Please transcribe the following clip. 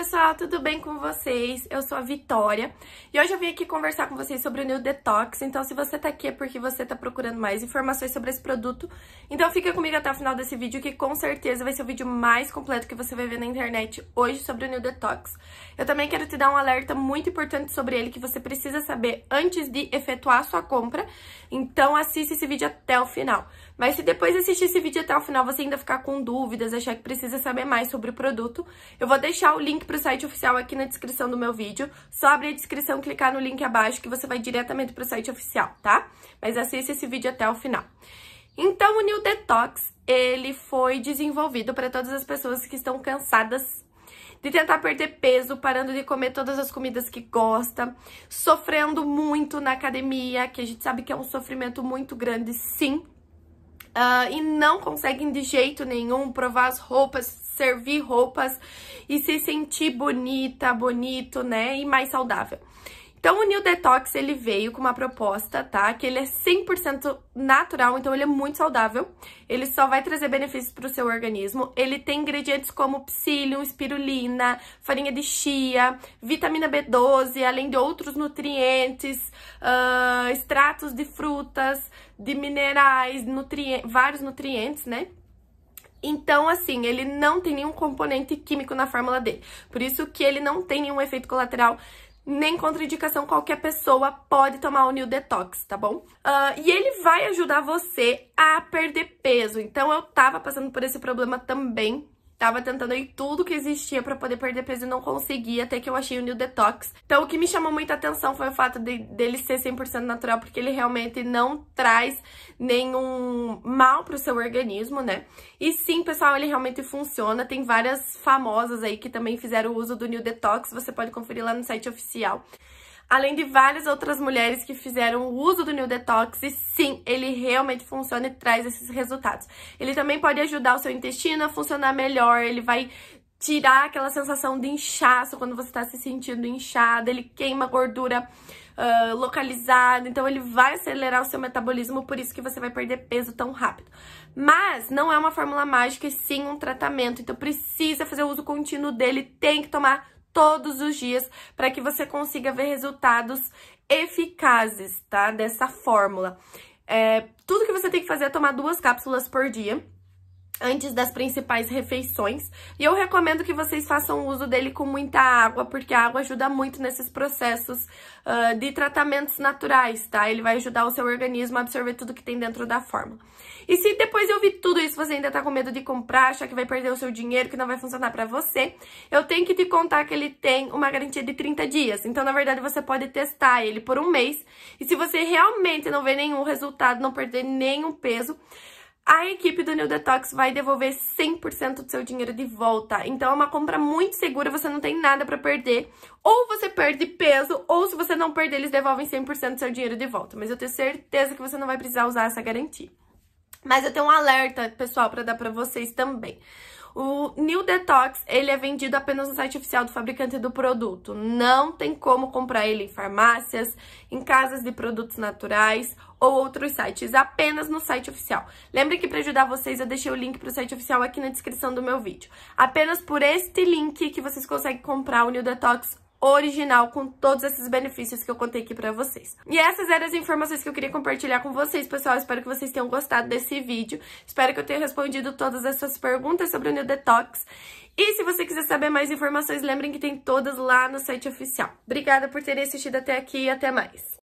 pessoal, tudo bem com vocês? Eu sou a Vitória e hoje eu vim aqui conversar com vocês sobre o New Detox. Então, se você tá aqui é porque você tá procurando mais informações sobre esse produto. Então, fica comigo até o final desse vídeo que com certeza vai ser o vídeo mais completo que você vai ver na internet hoje sobre o New Detox. Eu também quero te dar um alerta muito importante sobre ele que você precisa saber antes de efetuar a sua compra. Então, assista esse vídeo até o final. Mas se depois de assistir esse vídeo até o final você ainda ficar com dúvidas, achar que precisa saber mais sobre o produto, eu vou deixar o link pro site oficial aqui na descrição do meu vídeo. Só abrir a descrição, clicar no link abaixo que você vai diretamente pro site oficial, tá? Mas assista esse vídeo até o final. Então, o New Detox, ele foi desenvolvido para todas as pessoas que estão cansadas de tentar perder peso, parando de comer todas as comidas que gosta, sofrendo muito na academia, que a gente sabe que é um sofrimento muito grande, sim, Uh, e não conseguem de jeito nenhum provar as roupas servir roupas e se sentir bonita, bonito, né? E mais saudável. Então, o New Detox, ele veio com uma proposta, tá? Que ele é 100% natural, então ele é muito saudável. Ele só vai trazer benefícios para o seu organismo. Ele tem ingredientes como psyllium, espirulina, farinha de chia, vitamina B12, além de outros nutrientes, uh, extratos de frutas, de minerais, nutri vários nutrientes, né? Então, assim, ele não tem nenhum componente químico na fórmula dele. Por isso que ele não tem nenhum efeito colateral nem contraindicação, qualquer pessoa pode tomar o New Detox, tá bom? Uh, e ele vai ajudar você a perder peso. Então, eu tava passando por esse problema também, Tava tentando aí tudo que existia para poder perder peso e não conseguia, até que eu achei o New Detox. Então, o que me chamou muita atenção foi o fato de, dele ser 100% natural, porque ele realmente não traz nenhum mal pro seu organismo, né? E sim, pessoal, ele realmente funciona. Tem várias famosas aí que também fizeram uso do New Detox. Você pode conferir lá no site oficial além de várias outras mulheres que fizeram o uso do New Detox e sim, ele realmente funciona e traz esses resultados. Ele também pode ajudar o seu intestino a funcionar melhor, ele vai tirar aquela sensação de inchaço quando você está se sentindo inchada, ele queima gordura uh, localizada, então ele vai acelerar o seu metabolismo, por isso que você vai perder peso tão rápido. Mas não é uma fórmula mágica e sim um tratamento, então precisa fazer o uso contínuo dele, tem que tomar todos os dias para que você consiga ver resultados eficazes, tá? Dessa fórmula. É, tudo que você tem que fazer é tomar duas cápsulas por dia antes das principais refeições. E eu recomendo que vocês façam uso dele com muita água, porque a água ajuda muito nesses processos uh, de tratamentos naturais, tá? Ele vai ajudar o seu organismo a absorver tudo que tem dentro da forma. E se depois eu vi tudo isso, você ainda tá com medo de comprar, achar que vai perder o seu dinheiro, que não vai funcionar pra você, eu tenho que te contar que ele tem uma garantia de 30 dias. Então, na verdade, você pode testar ele por um mês. E se você realmente não vê nenhum resultado, não perder nenhum peso, a equipe do New Detox vai devolver 100% do seu dinheiro de volta. Então é uma compra muito segura, você não tem nada para perder. Ou você perde peso, ou se você não perder, eles devolvem 100% do seu dinheiro de volta. Mas eu tenho certeza que você não vai precisar usar essa garantia. Mas eu tenho um alerta, pessoal, para dar para vocês também. O New Detox, ele é vendido apenas no site oficial do fabricante do produto. Não tem como comprar ele em farmácias, em casas de produtos naturais ou outros sites, apenas no site oficial. Lembre que para ajudar vocês eu deixei o link para o site oficial aqui na descrição do meu vídeo. Apenas por este link que vocês conseguem comprar o New Detox original com todos esses benefícios que eu contei aqui pra vocês. E essas eram as informações que eu queria compartilhar com vocês, pessoal. Espero que vocês tenham gostado desse vídeo. Espero que eu tenha respondido todas essas perguntas sobre o New Detox. E se você quiser saber mais informações, lembrem que tem todas lá no site oficial. Obrigada por terem assistido até aqui e até mais.